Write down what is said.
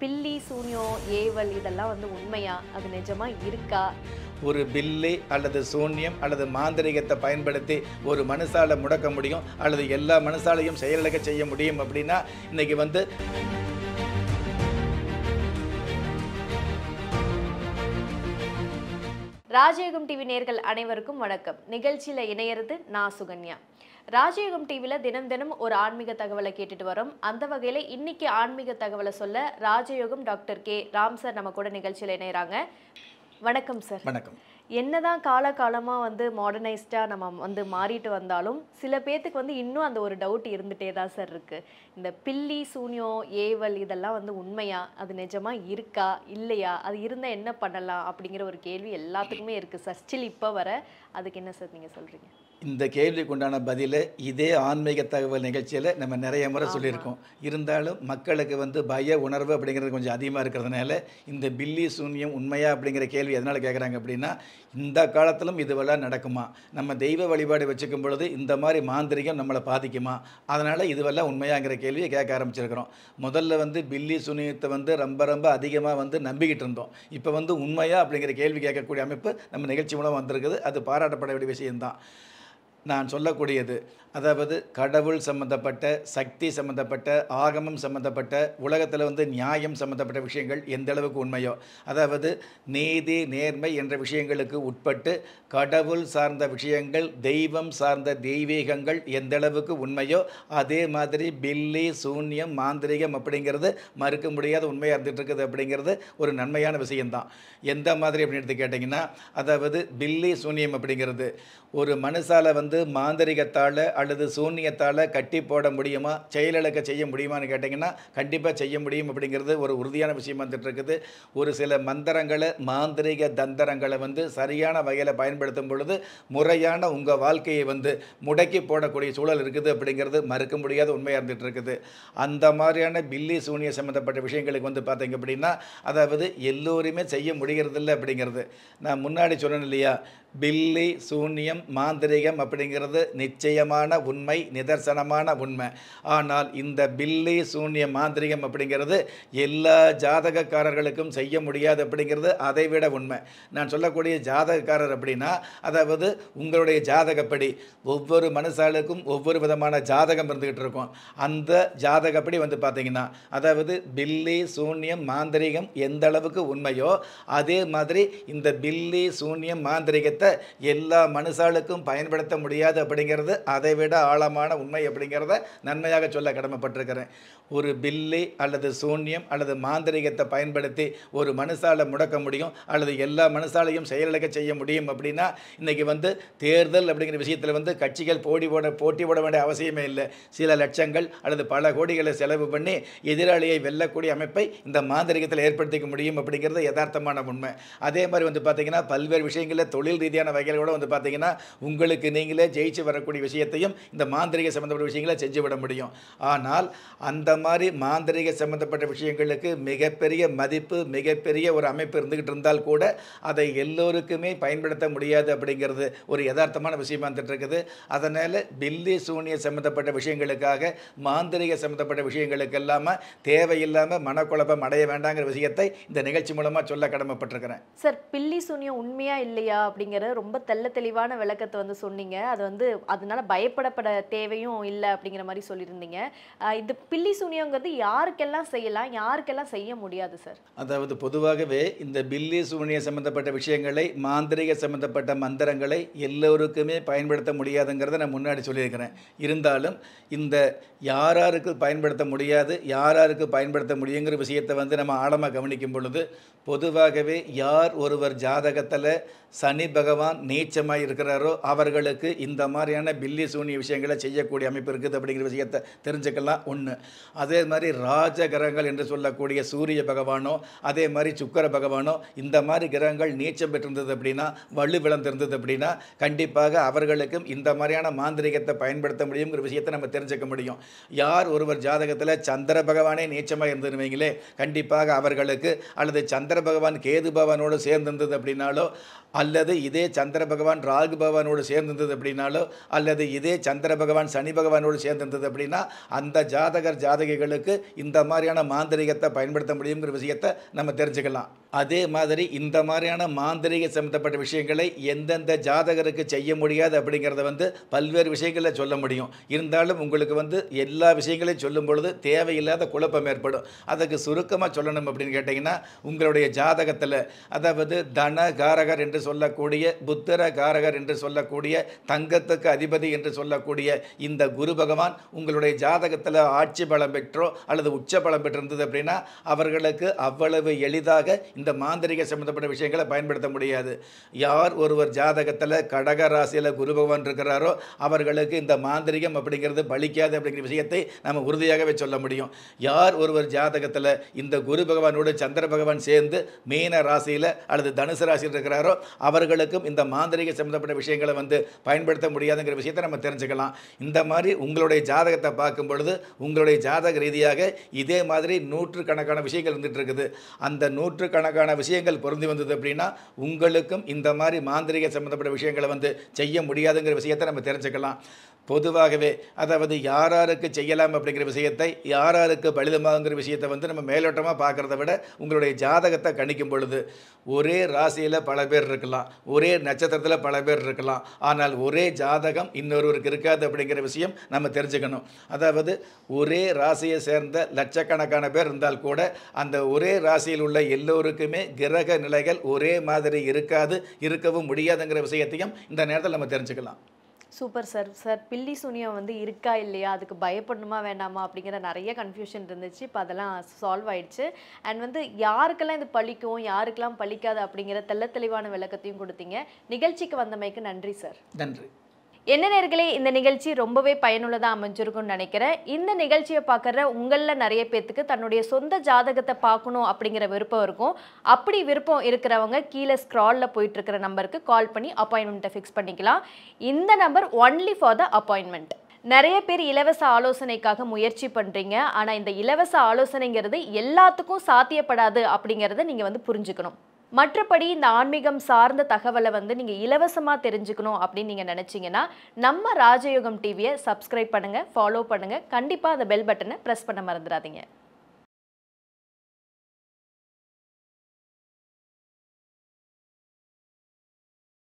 பில்லி சூன்யம் ஏவல் இதெல்லாம் வந்து உண்மையா அது நிஜமா இருக்கா ஒரு பில்லு அல்லது சூன்யம் அல்லது மாந்திரிகத்தை பயன்படுத்தி ஒரு மனசால முடக்க முடியும் அல்லது எல்லா மனசாலையும் செயலக செய்ய முடியும் அப்படின்னா இன்னைக்கு வந்து ராஜயோகம் டிவி நேர்கள் அனைவருக்கும் வணக்கம் நிகழ்ச்சியில் இணையிறது நான் சுகன்யா ராஜயோகம் டிவியில் தினம் தினம் ஒரு ஆன்மீக தகவலை கேட்டுட்டு வரோம் அந்த வகையில் இன்னைக்கு ஆன்மீக தகவலை சொல்ல ராஜயோகம் டாக்டர் கே ராம் சார் நம்ம கூட நிகழ்ச்சியில் இணைகிறாங்க வணக்கம் சார் வணக்கம் என்னதான் காலகாலமாக வந்து மாடர்னைஸ்டாக நம்ம வந்து மாறிட்டு வந்தாலும் சில பேர்த்துக்கு வந்து இன்னும் அந்த ஒரு டவுட் இருந்துகிட்டே தான் சார் இருக்குது இந்த பில்லி சூன்யம் ஏவல் இதெல்லாம் வந்து உண்மையா அது நிஜமாக இருக்கா இல்லையா அது இருந்தால் என்ன பண்ணலாம் அப்படிங்கிற ஒரு கேள்வி எல்லாத்துக்குமே இருக்குது சார் ஸ்டில் இப்போ வர அதுக்கு என்ன சார் நீங்கள் சொல்கிறீங்க இந்த கேள்விக்கு உண்டான பதிலை இதே ஆன்மீக தகவல் நிகழ்ச்சியில் நம்ம நிறைய முறை சொல்லியிருக்கோம் இருந்தாலும் மக்களுக்கு வந்து பய உணர்வு அப்படிங்கிறது கொஞ்சம் அதிகமாக இருக்கிறதுனால இந்த பில்லி சூன்யம் உண்மையா அப்படிங்கிற கேள்வி எதனால் கேட்குறாங்க அப்படின்னா இந்த காலத்திலும் இதுவெல்லாம் நடக்குமா நம்ம தெய்வ வழிபாடு வச்சுக்கும் பொழுது இந்த மாதிரி மாந்திரிகம் நம்மளை பாதிக்குமா அதனால் இதுவெல்லாம் உண்மையாங்கிற கேள்வியை கேட்க ஆரம்பிச்சிருக்கிறோம் முதல்ல வந்து பில்லி சூன்யத்தை வந்து ரொம்ப ரொம்ப அதிகமாக வந்து நம்பிக்கிட்டு இருந்தோம் இப்போ வந்து உண்மையா அப்படிங்கிற கேள்வி கேட்கக்கூடிய அமைப்பு நம்ம நிகழ்ச்சி மூலம் வந்திருக்குது அது பாராட்டப்பட வேண்டிய விஷயம்தான் நான் சொல்லக்கூடியது அதாவது கடவுள் சம்மந்தப்பட்ட சக்தி சம்மந்தப்பட்ட ஆகமம் சம்மந்தப்பட்ட உலகத்தில் வந்து நியாயம் சம்மந்தப்பட்ட விஷயங்கள் எந்த அளவுக்கு உண்மையோ அதாவது நீதி நேர்மை என்ற விஷயங்களுக்கு உட்பட்டு கடவுள் சார்ந்த விஷயங்கள் தெய்வம் சார்ந்த தெய்வீகங்கள் எந்த அளவுக்கு உண்மையோ அதே மாதிரி பில்லி சூன்யம் மாந்திரிகம் அப்படிங்கிறது மறுக்க முடியாத உண்மையாக இருந்துகிட்டு இருக்குது அப்படிங்கிறது ஒரு நன்மையான விஷயம்தான் எந்த மாதிரி அப்படின்னு எடுத்து கேட்டிங்கன்னா அதாவது பில்லி சூன்யம் அப்படிங்கிறது ஒரு மனுஷால் வந்து மாந்திரிகத்தால் அல்லது சூன்யத்தால் கட்டி போட முடியுமா செயலிழக்க செய்ய முடியுமான்னு கேட்டிங்கன்னா கண்டிப்பாக செய்ய முடியும் அப்படிங்கிறது ஒரு உறுதியான விஷயம் வந்துட்டு இருக்குது ஒரு சில மந்திரங்களை மாந்திரிக தந்திரங்களை வந்து சரியான வகையில் பயன்படுத்தும் பொழுது முறையான உங்கள் வாழ்க்கையை வந்து முடக்கி போடக்கூடிய சூழல் இருக்குது அப்படிங்கிறது மறுக்க முடியாத உண்மையாக இருந்துகிட்டு இருக்குது அந்த மாதிரியான பில்லி சூனிய சம்மந்தப்பட்ட விஷயங்களுக்கு வந்து பார்த்தீங்க அப்படின்னா அதாவது எல்லோருமே செய்ய இல்லை அப்படிங்கிறது நான் முன்னாடி சொன்னேன் இல்லையா பில்லி சூன்யம் மாந்திரிகம் அப்படிங்கிறது நிச்சயமான நிதர்சனமான உண்மை நிதர்சனமான உண்மை ஆனால் இந்த பில்லி சூன்ய மாந்திரிகம் அப்படிங்கிறது எல்லா ஜாதகக்காரர்களுக்கும் செய்ய முடியாது அப்படிங்கிறது அதைவிட உண்மை நான் சொல்லக்கூடிய ஜாதகக்காரர் அப்படின்னா அதாவது உங்களுடைய ஜாதகப்படி ஒவ்வொரு மனுஷாளுக்கும் ஒவ்வொரு விதமான ஜாதகம் இருந்துக்கிட்டு இருக்கும் அந்த ஜாதகப்படி வந்து பார்த்திங்கன்னா அதாவது பில்லி சூன்யம் மாந்திரிகம் எந்த அளவுக்கு உண்மையோ அதே மாதிரி இந்த பில்லி சூன்யம் மாந்திரிகத்தை எல்லா மனுஷாளுக்கும் பயன்படுத்த முடியாது அப்படிங்கிறது அதை விட ஆழமான உண்மை அப்படிங்கிறத நன்மையாக சொல்ல கடமைப்பட்டிருக்கிறேன் ஒரு பில்லு அல்லது சூன்யம் அல்லது மாந்திரிகத்தை பயன்படுத்தி ஒரு மனுஷால் முடக்க முடியும் அல்லது எல்லா மனுஷாலையும் செயலிழக்க செய்ய முடியும் அப்படின்னா இன்றைக்கி வந்து தேர்தல் அப்படிங்கிற விஷயத்தில் வந்து கட்சிகள் போட்டி போட போட்டி போட வேண்டிய அவசியமே இல்லை சில லட்சங்கள் அல்லது பல கோடிகளை செலவு பண்ணி எதிராளியை வெல்லக்கூடிய அமைப்பை இந்த மாந்திரிகத்தில் ஏற்படுத்திக்க முடியும் அப்படிங்கிறது யதார்த்தமான உண்மை அதே மாதிரி வந்து பார்த்திங்கன்னா பல்வேறு விஷயங்களில் தொழில் ரீதியான வகைகள் கூட வந்து பார்த்திங்கன்னா உங்களுக்கு நீங்களே ஜெயிச்சு வரக்கூடிய விஷயத்தையும் இந்த மாந்திரிக சம்மந்தப்பட்ட விஷயங்களை செஞ்சு விட முடியும் ஆனால் அந்த மாதிரி மாந்திரிக சம்மந்தப்பட்ட விஷயங்களுக்கு மிகப்பெரிய மதிப்பு மிகப்பெரிய ஒரு அமைப்பு இருந்துக்கிட்டு இருந்தால் கூட அதை எல்லோருக்குமே பயன்படுத்த முடியாது அப்படிங்கிறது ஒரு யதார்த்தமான விஷயமா இருக்குது அதனால் பில்லி சூனிய சம்மந்தப்பட்ட விஷயங்களுக்காக மாந்திரிக சம்மந்தப்பட்ட விஷயங்களுக்கு இல்லாமல் தேவையில்லாமல் மனக்குழப்பம் அடைய வேண்டாங்கிற விஷயத்தை இந்த நிகழ்ச்சி மூலமாக சொல்ல கடமைப்பட்டிருக்கிறேன் சார் பில்லி சூனியம் உண்மையா இல்லையா அப்படிங்கிற ரொம்ப தெல்ல தெளிவான விளக்கத்தை வந்து சொன்னீங்க அது வந்து அதனால பயப்பட பயப்படப்பட தேவையும் இல்லை அப்படிங்கிற மாதிரி சொல்லியிருந்தீங்க இது பில்லி சூனியங்கிறது யாருக்கெல்லாம் செய்யலாம் யாருக்கெல்லாம் செய்ய முடியாது சார் அதாவது பொதுவாகவே இந்த பில்லி சூனிய சம்மந்தப்பட்ட விஷயங்களை மாந்திரிக சம்மந்தப்பட்ட மந்திரங்களை எல்லோருக்குமே பயன்படுத்த முடியாதுங்கிறத நான் முன்னாடி சொல்லியிருக்கிறேன் இருந்தாலும் இந்த யாராருக்கு பயன்படுத்த முடியாது யாராருக்கு பயன்படுத்த முடியுங்கிற விஷயத்தை வந்து நம்ம ஆழமாக கவனிக்கும் பொழுது பொதுவாகவே யார் ஒருவர் ஜாதகத்தில் சனி பகவான் நீச்சமாக இருக்கிறாரோ அவர்களுக்கு இந்த மாதிரியான பில்லி சூனிய சூனிய விஷயங்களை செய்யக்கூடிய அமைப்பு இருக்குது அப்படிங்கிற விஷயத்தை தெரிஞ்சுக்கலாம் ஒன்று அதே மாதிரி ராஜகிரகங்கள் என்று சொல்லக்கூடிய சூரிய பகவானோ அதே மாதிரி சுக்கர பகவானோ இந்த மாதிரி கிரகங்கள் நீச்சம் பெற்றிருந்தது அப்படின்னா வலுவிழந்திருந்தது அப்படின்னா கண்டிப்பாக அவர்களுக்கும் இந்த மாதிரியான மாந்திரிகத்தை பயன்படுத்த முடியுங்கிற விஷயத்தை நம்ம தெரிஞ்சுக்க முடியும் யார் ஒருவர் ஜாதகத்தில் சந்திர பகவானே நீச்சமாக இருந்திருவீங்களே கண்டிப்பாக அவர்களுக்கு அல்லது சந்திர பகவான் கேது பகவானோடு சேர்ந்திருந்தது அப்படின்னாலோ அல்லது இதே சந்திர பகவான் ராகு பகவானோடு சேர்ந்திருந்தது அப்படின்னாலோ அல்லது இதே சந்திர பகவான் சனி பகவானோடு சேர்ந்திருந்தது அப்படின்னா அந்த ஜாதகர் ஜாதகிகளுக்கு இந்த மாதிரியான மாந்திரிகத்தை பயன்படுத்த முடியுங்கிற விஷயத்தை நம்ம தெரிஞ்சுக்கலாம் அதே மாதிரி இந்த மாதிரியான மாந்திரிக சம்மந்தப்பட்ட விஷயங்களை எந்தெந்த ஜாதகருக்கு செய்ய முடியாது அப்படிங்கிறத வந்து பல்வேறு விஷயங்களில் சொல்ல முடியும் இருந்தாலும் உங்களுக்கு வந்து எல்லா விஷயங்களையும் சொல்லும் பொழுது தேவையில்லாத குழப்பம் ஏற்படும் அதுக்கு சுருக்கமாக சொல்லணும் அப்படின்னு கேட்டிங்கன்னா உங்களுடைய ஜாதகத்தில் அதாவது தன காரகர் என்று சொல்லக்கூடிய புத்திர காரகர் என்று சொல்லக்கூடிய தங்கத்துக்கு அதிபதி என்று சொல்ல சொல்லக்கூடிய இந்த குரு பகவான் உங்களுடைய ஜாதகத்தில் ஆட்சி பலம் பெற்றோ அல்லது உச்ச பலம் பெற்றிருந்தது அப்படின்னா அவர்களுக்கு அவ்வளவு எளிதாக இந்த மாந்திரிக சம்மந்தப்பட்ட விஷயங்களை பயன்படுத்த முடியாது யார் ஒருவர் ஜாதகத்தில் கடக ராசியில் குரு பகவான் இருக்கிறாரோ அவர்களுக்கு இந்த மாந்திரிகம் அப்படிங்கிறது பலிக்காது அப்படிங்கிற விஷயத்தை நம்ம உறுதியாகவே சொல்ல முடியும் யார் ஒருவர் ஜாதகத்தில் இந்த குரு பகவானோடு சந்திர பகவான் சேர்ந்து மீன ராசியில் அல்லது தனுசு ராசியில் இருக்கிறாரோ அவர்களுக்கும் இந்த மாந்திரிக சம்மந்தப்பட்ட விஷயங்களை வந்து பயன்படுத்த முடியாதுங்கிற விஷயத்தை நம்ம தெரிஞ்சு தெரிஞ்சுக்கலாம் இந்த மாதிரி உங்களுடைய ஜாதகத்தை பார்க்கும் பொழுது உங்களுடைய ஜாதக ரீதியாக இதே மாதிரி நூற்றுக்கணக்கான விஷயங்கள் இருந்துகிட்டு இருக்குது அந்த நூற்றுக்கணக்கான விஷயங்கள் பொருந்தி வந்தது அப்படின்னா உங்களுக்கும் இந்த மாதிரி மாந்திரிக சம்மந்தப்பட்ட விஷயங்களை வந்து செய்ய முடியாதுங்கிற விஷயத்தை நம்ம தெரிஞ்சுக்கலாம் பொதுவாகவே அதாவது யாராருக்கு செய்யலாம் அப்படிங்கிற விஷயத்தை யாராருக்கு பலிதமாகங்கிற விஷயத்தை வந்து நம்ம மேலோட்டமாக பார்க்குறத விட உங்களுடைய ஜாதகத்தை கணிக்கும் பொழுது ஒரே ராசியில் பல பேர் இருக்கலாம் ஒரே நட்சத்திரத்தில் பல பேர் இருக்கலாம் ஆனால் ஒரே ஜாதகம் இன்னொருவருக்கு இருக்காது அப்படிங்கிற விஷயம் நம்ம தெரிஞ்சுக்கணும் அதாவது ஒரே ராசியை சேர்ந்த லட்சக்கணக்கான பேர் இருந்தால் கூட அந்த ஒரே ராசியில் உள்ள எல்லோருக்குமே கிரக நிலைகள் ஒரே மாதிரி இருக்காது இருக்கவும் முடியாதுங்கிற விஷயத்தையும் இந்த நேரத்தில் நம்ம தெரிஞ்சுக்கலாம் சூப்பர் சார் சார் பில்லி சூனியம் வந்து இருக்கா இல்லையா அதுக்கு பயப்படணுமா வேண்டாமா அப்படிங்கிற நிறைய கன்ஃபியூஷன் இருந்துச்சு இப்போ அதெல்லாம் சால்வ் ஆயிடுச்சு அண்ட் வந்து யாருக்கெல்லாம் இது பழிக்கும் யாருக்கெல்லாம் பழிக்காது அப்படிங்கிற தெல்ல தெளிவான விளக்கத்தையும் கொடுத்தீங்க நிகழ்ச்சிக்கு வந்தமைக்கு நன்றி சார் நன்றி என்ன நேர்களே இந்த நிகழ்ச்சி ரொம்பவே பயனுள்ளதாக அமைஞ்சிருக்கும்னு நினைக்கிறேன் இந்த நிகழ்ச்சியை பார்க்குற உங்களில் நிறைய பேர்த்துக்கு தன்னுடைய சொந்த ஜாதகத்தை பார்க்கணும் அப்படிங்கிற விருப்பம் இருக்கும் அப்படி விருப்பம் இருக்கிறவங்க கீழே ஸ்க்ராலில் இருக்கிற நம்பருக்கு கால் பண்ணி அப்பாயின்மெண்ட்டை ஃபிக்ஸ் பண்ணிக்கலாம் இந்த number only for the appointment நிறைய பேர் இலவச ஆலோசனைக்காக முயற்சி பண்ணுறீங்க ஆனால் இந்த இலவச ஆலோசனைங்கிறது எல்லாத்துக்கும் சாத்தியப்படாது அப்படிங்கிறத நீங்கள் வந்து புரிஞ்சுக்கணும் மற்றபடி இந்த ஆன்மீகம் சார்ந்த தகவலை வந்து நீங்கள் இலவசமாக தெரிஞ்சுக்கணும் அப்படின்னு நீங்கள் நினச்சிங்கன்னா நம்ம ராஜயோகம் டிவியை சப்ஸ்கிரைப் பண்ணுங்கள் ஃபாலோ பண்ணுங்கள் கண்டிப்பாக அந்த பெல் பட்டனை ப்ரெஸ் பண்ண மறந்துடாதீங்க